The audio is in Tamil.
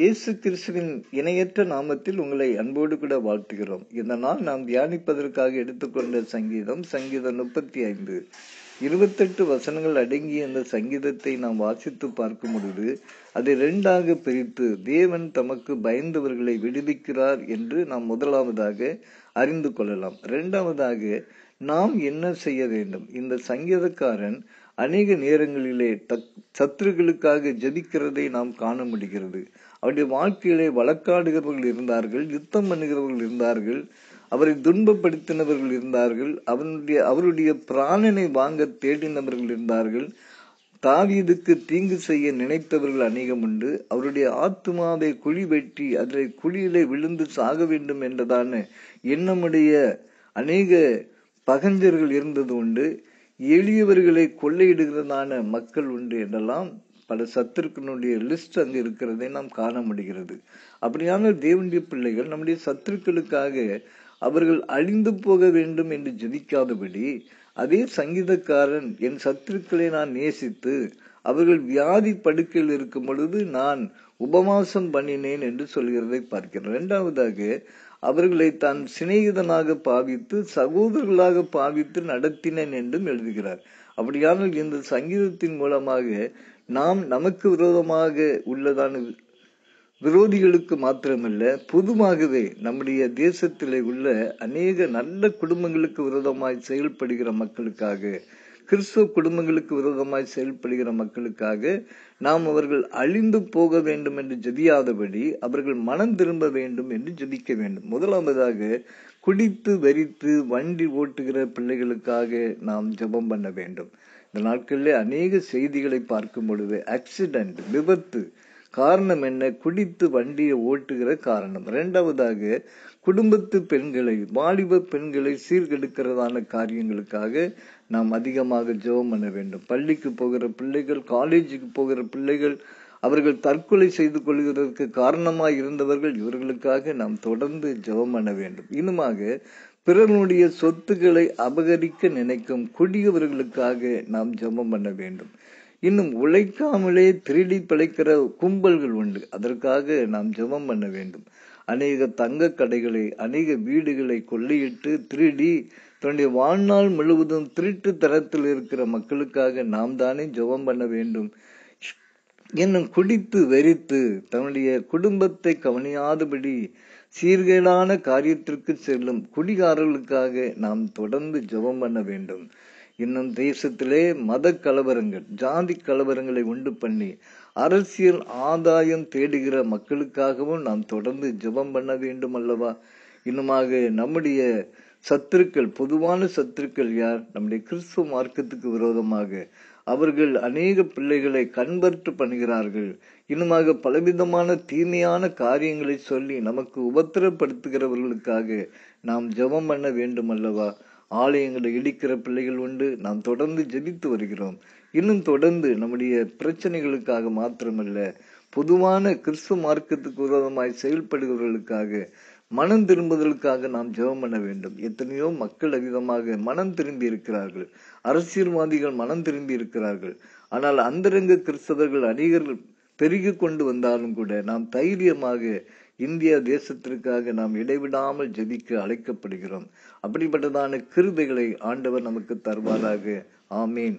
இயேசு கிறிஸ்துவின் இணையற்ற நாமத்தில் உங்களை அன்போடு கூட வாழ்த்துகிறோம் இந்த நாள் நாம் தியானிப்பதற்காக எடுத்துக்கொண்ட சங்கீதம் சங்கீதம் முப்பத்தி ஐந்து இருபத்தெட்டு வசனங்கள் அடங்கிய இந்த சங்கீதத்தை நாம் வாசித்து பார்க்கும் பொழுது அதை இரண்டாக பிரித்து தேவன் தமக்கு பயந்தவர்களை விடுவிக்கிறார் என்று நாம் முதலாவதாக அறிந்து கொள்ளலாம் இரண்டாவதாக நாம் என்ன செய்ய வேண்டும் இந்த சங்கீதக்காரன் அநேக நேரங்களிலே தத் சத்துருக்களுக்காக ஜபிக்கிறதை நாம் காண முடிகிறது அவருடைய வாழ்க்கையிலே வழக்காடுகிறவர்கள் இருந்தார்கள் யுத்தம் பண்ணுகிறவர்கள் இருந்தார்கள் அவரை துன்பப்படுத்தினவர்கள் இருந்தார்கள் அவனுடைய அவருடைய பிராணனை வாங்க தேடினவர்கள் இருந்தார்கள் தாவீதுக்கு தீங்கு செய்ய நினைத்தவர்கள் அநேகம் உண்டு அவருடைய ஆத்மாவை குழி வெட்டி அதில் குழியிலே விழுந்து சாக வேண்டும் என்றதான எண்ணமுடைய அநேக பகஞ்சர்கள் இருந்தது உண்டு எளியவர்களை கொள்ளையிடுகிறதான மக்கள் உண்டு என்றெல்லாம் பல சத்துருக்களுடைய லிஸ்ட் அங்கு இருக்கிறதை நாம் காண முடிகிறது அப்படியான தேவனுடைய பிள்ளைகள் நம்முடைய சத்துருக்களுக்காக அவர்கள் அழிந்து போக வேண்டும் என்று ஜெபிக்காதபடி அதே சங்கீதக்காரன் என் சத்துருக்களை நான் நேசித்து அவர்கள் வியாதி படுக்கையில் இருக்கும் பொழுது நான் உபவாசம் பண்ணினேன் என்று சொல்கிறதை பார்க்கிறேன் இரண்டாவதாக அவர்களை தான் சிநேகிதனாக பாவித்து சகோதரர்களாக பாவித்து நடத்தினேன் என்றும் எழுதுகிறார் அப்படியானால் இந்த சங்கீதத்தின் மூலமாக நாம் நமக்கு விரோதமாக உள்ளதான விரோதிகளுக்கு மாத்திரமல்ல பொதுவாகவே நம்முடைய தேசத்திலே உள்ள அநேக நல்ல குடும்பங்களுக்கு விரோதமாய் செயல்படுகிற மக்களுக்காக கிறிஸ்துவ குடும்பங்களுக்கு விரோதமாய் செயல்படுகிற மக்களுக்காக நாம் அவர்கள் அழிந்து போக வேண்டும் என்று ஜெதியாதபடி அவர்கள் மனம் திரும்ப வேண்டும் என்று ஜெதிக்க வேண்டும் முதலாவதாக குடித்து வெறித்து வண்டி ஓட்டுகிற பிள்ளைகளுக்காக நாம் ஜபம் பண்ண வேண்டும் இந்த நாட்களில் அநேக செய்திகளை பார்க்கும் பொழுது ஆக்சிடென்ட் விபத்து காரணம் என்ன குடித்து வண்டியை ஓட்டுகிற காரணம் இரண்டாவதாக குடும்பத்து பெண்களை வாலிப பெண்களை சீர்கெடுக்கிறதான காரியங்களுக்காக நாம் அதிகமாக ஜெபம் பண்ண வேண்டும் பள்ளிக்கு போகிற பிள்ளைகள் காலேஜுக்கு போகிற பிள்ளைகள் அவர்கள் தற்கொலை செய்து கொள்கிறதற்கு காரணமாக இருந்தவர்கள் இவர்களுக்காக நாம் தொடர்ந்து ஜெபம் பண்ண வேண்டும் இனிமாக பிறனுடைய சொத்துக்களை அபகரிக்க நினைக்கும் கொடியவர்களுக்காக நாம் ஜெபம் பண்ண வேண்டும் இன்னும் உழைக்காமலே திருடி பிழைக்கிற கும்பல்கள் உண்டு அதற்காக நாம் ஜெபம் பண்ண வேண்டும் அநேக தங்க கடைகளை அநேக வீடுகளை கொள்ளையிட்டு திருடி தன்னுடைய வாழ்நாள் முழுவதும் திருட்டு தரத்தில் இருக்கிற மக்களுக்காக நாம் தானே ஜெபம் பண்ண வேண்டும் இன்னும் குடித்து வெறித்து தன்னுடைய குடும்பத்தை கவனியாதபடி சீர்கேடான காரியத்திற்கு செல்லும் குடிகாரர்களுக்காக நாம் தொடர்ந்து ஜெபம் பண்ண வேண்டும் இன்னும் தேசத்திலே மத கலவரங்கள் ஜாதி கலவரங்களை உண்டு பண்ணி அரசியல் ஆதாயம் தேடுகிற மக்களுக்காகவும் நாம் தொடர்ந்து ஜெபம் பண்ண வேண்டும் அல்லவா இன்னுமாக நம்முடைய சத்துருக்கள் பொதுவான சத்துருக்கள் யார் நம்முடைய கிறிஸ்துவ மார்க்கத்துக்கு விரோதமாக அவர்கள் அநேக பிள்ளைகளை கன்வெர்ட் பண்ணுகிறார்கள் இன்னுமாக பலவிதமான தீமையான காரியங்களை சொல்லி நமக்கு உபத்திரப்படுத்துகிறவர்களுக்காக நாம் ஜெபம் பண்ண வேண்டும் அல்லவா ஆலயங்களை இடிக்கிற பிள்ளைகள் உண்டு நாம் தொடர்ந்து ஜெபித்து வருகிறோம் இன்னும் தொடர்ந்து நம்முடைய பிரச்சனைகளுக்காக மாத்திரமல்ல பொதுவான கிறிஸ்து மார்க்கத்துக்கு உதவமாய் செயல்படுகிறவர்களுக்காக மனம் திரும்புதலுக்காக நாம் ஜெபம் பண்ண வேண்டும் எத்தனையோ மக்கள் அதிகமாக மனம் திரும்பி இருக்கிறார்கள் அரசியல்வாதிகள் மனம் திரும்பி இருக்கிறார்கள் ஆனால் அந்தரங்க கிறிஸ்தவர்கள் அநேகர்கள் பெருகி கொண்டு வந்தாலும் கூட நாம் தைரியமாக இந்திய தேசத்திற்காக நாம் இடைவிடாமல் ஜெபிக்க அழைக்கப்படுகிறோம் அப்படிப்பட்டதான கிருபைகளை ஆண்டவர் நமக்கு தருவாராக ஆமீன்